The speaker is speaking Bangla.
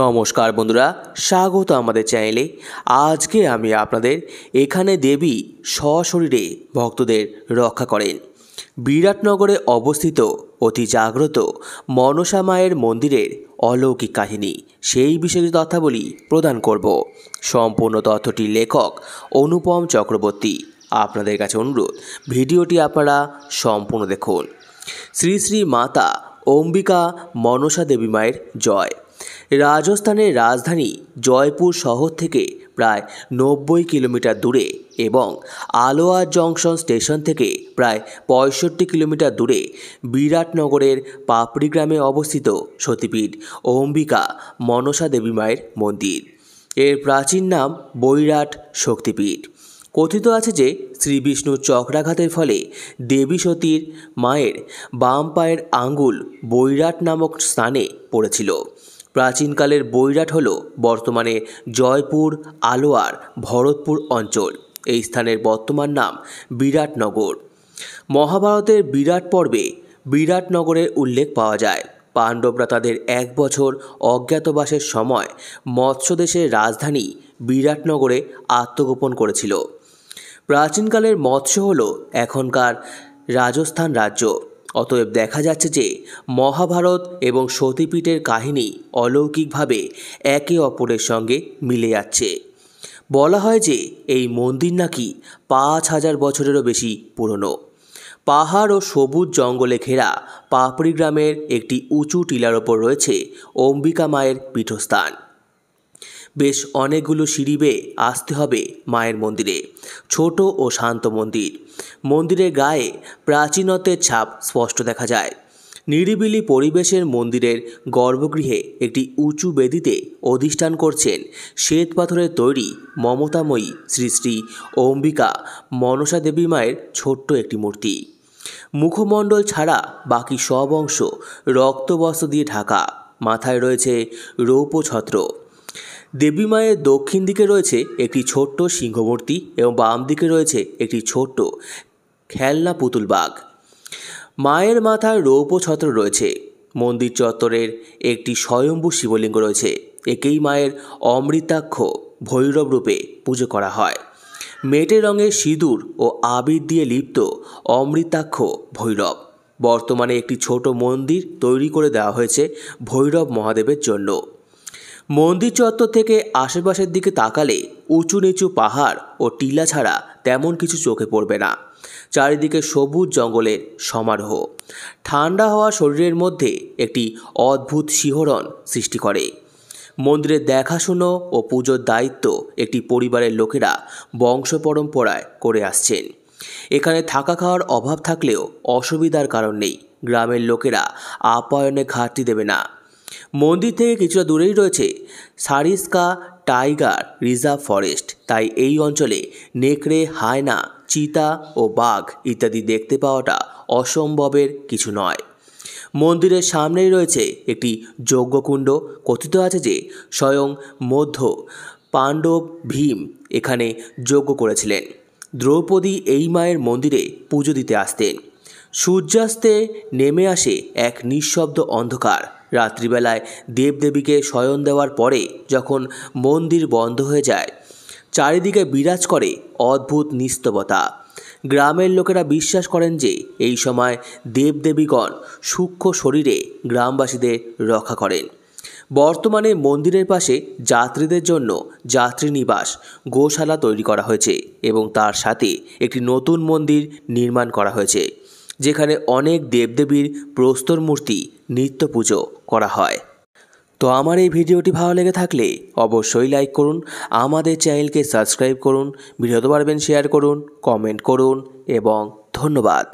নমস্কার বন্ধুরা স্বাগত আমাদের চ্যানেলে আজকে আমি আপনাদের এখানে দেবী সশরীরে ভক্তদের রক্ষা করেন বিরাটনগরে অবস্থিত অতি জাগ্রত মনসা মায়ের মন্দিরের অলৌকিক কাহিনী সেই বিষয়ে তথ্যাবলী প্রদান করব সম্পূর্ণ তথ্যটির লেখক অনুপম চক্রবর্তী আপনাদের কাছে অনুরোধ ভিডিওটি আপনারা সম্পূর্ণ দেখুন শ্রী শ্রী মাতা অম্বিকা মনসা দেবী মায়ের জয় রাজস্থানের রাজধানী জয়পুর শহর থেকে প্রায় নব্বই কিলোমিটার দূরে এবং আলোয়ার জংশন স্টেশন থেকে প্রায় পঁয়ষট্টি কিলোমিটার দূরে বিরাটনগরের পাপড়ি গ্রামে অবস্থিত সতীপীঠ অম্বিকা মনসা দেবী মায়ের মন্দির এর প্রাচীন নাম বৈরাট শক্তিপীঠ কথিত আছে যে শ্রী বিষ্ণুর চক্রাঘাতের ফলে দেবী সতীর মায়ের বাম পায়ের আঙ্গুল বৈরাট নামক স্থানে পড়েছিল প্রাচীনকালের বৈরাট হল বর্তমানে জয়পুর আলোয়ার ভরতপুর অঞ্চল এই স্থানের বর্তমান নাম বিরাটনগর মহাভারতের বিরাট পর্বে বিরাটনগরের উল্লেখ পাওয়া যায় পাণ্ডবরা তাদের এক বছর অজ্ঞাতবাসের সময় মৎস্যদেশের রাজধানী বিরাটনগরে আত্মগোপন করেছিল প্রাচীনকালের মৎস্য হল এখনকার রাজস্থান রাজ্য অতএব দেখা যাচ্ছে যে মহাভারত এবং সতীপীঠের কাহিনী অলৌকিকভাবে একে অপরের সঙ্গে মিলে যাচ্ছে বলা হয় যে এই মন্দির নাকি পাঁচ হাজার বছরেরও বেশি পুরনো পাহাড় ও সবুজ জঙ্গলে ঘেরা পাপড়ি গ্রামের একটি উঁচু টিলার ওপর রয়েছে অম্বিকা মায়ের পীঠস্থান বেশ অনেকগুলো সিঁড়ি বেয়ে আসতে হবে মায়ের মন্দিরে ছোট ও শান্ত মন্দির মন্দিরের গায়ে প্রাচীনতের ছাপ স্পষ্ট দেখা যায় নিরিবিলি পরিবেশের মন্দিরের গর্ভগৃহে একটি উঁচু বেদিতে অধিষ্ঠান করছেন শ্বেত পাথরের তৈরি মমতাময়ী শ্রী শ্রী অম্বিকা মনসা দেবী মায়ের ছোট্ট একটি মূর্তি মুখমণ্ডল ছাড়া বাকি সব অংশ রক্তবস্ত্র দিয়ে ঢাকা মাথায় রয়েছে ছত্র দেবী মায়ের দক্ষিণ দিকে রয়েছে একটি ছোট্ট সিংহমূর্তি এবং বাম দিকে রয়েছে একটি ছোট্ট খেলনা পুতুল বাঘ মায়ের মাথায় রৌপ্য ছত্র রয়েছে মন্দির চত্বরের একটি স্বয়ম্ভু শিবলিঙ্গ রয়েছে একেই মায়ের অমৃতাক্ষ ভৈরব রূপে পুজো করা হয় মেটে রঙের সিঁদুর ও আবির দিয়ে লিপ্ত অমৃতাক্ষ ভৈরব বর্তমানে একটি ছোট মন্দির তৈরি করে দেওয়া হয়েছে ভৈরব মহাদেবের জন্য মন্দির চত্বর থেকে আশেপাশের দিকে তাকালে উঁচু নিচু পাহাড় ও টিলা ছাড়া তেমন কিছু চোখে পড়বে না চারিদিকে সবুজ জঙ্গলের সমারোহ ঠান্ডা হওয়া শরীরের মধ্যে একটি অদ্ভুত শিহরণ সৃষ্টি করে মন্দিরের দেখাশুনো ও পুজোর দায়িত্ব একটি পরিবারের লোকেরা বংশ পরম্পরায় করে আসছেন এখানে থাকা খাওয়ার অভাব থাকলেও অসুবিধার কারণ নেই গ্রামের লোকেরা আপ্যায়নে ঘাটতি দেবে না মন্দির থেকে কিছুটা দূরেই রয়েছে সারিস্কা টাইগার রিজার্ভ ফরেস্ট তাই এই অঞ্চলে নেকড়ে হায়না চিতা ও বাঘ ইত্যাদি দেখতে পাওয়াটা অসম্ভবের কিছু নয় মন্দিরের সামনেই রয়েছে একটি যজ্ঞকুণ্ড কথিত আছে যে স্বয়ং মধ্য পাণ্ডব ভীম এখানে যজ্ঞ করেছিলেন দ্রৌপদী এই মায়ের মন্দিরে পুজো দিতে আসতেন সূর্যাস্তে নেমে আসে এক নিঃশব্দ অন্ধকার রাত্রিবেলায় দেবদেবীকে শয়ন দেওয়ার পরে যখন মন্দির বন্ধ হয়ে যায় চারিদিকে বিরাজ করে অদ্ভুত নিস্তবতা গ্রামের লোকেরা বিশ্বাস করেন যে এই সময় দেবদেবীগণ সূক্ষ্ম শরীরে গ্রামবাসীদের রক্ষা করেন বর্তমানে মন্দিরের পাশে যাত্রীদের জন্য যাত্রী নিবাস গোশালা তৈরি করা হয়েছে এবং তার সাথে একটি নতুন মন্দির নির্মাণ করা হয়েছে যেখানে অনেক দেবদেবীর প্রস্তর মূর্তি নিত্য পুজো করা হয় তো আমার এই ভিডিওটি ভালো লেগে থাকলে অবশ্যই লাইক করুন আমাদের চ্যানেলকে সাবস্ক্রাইব করুন ভিডিওতে পারবেন শেয়ার করুন কমেন্ট করুন এবং ধন্যবাদ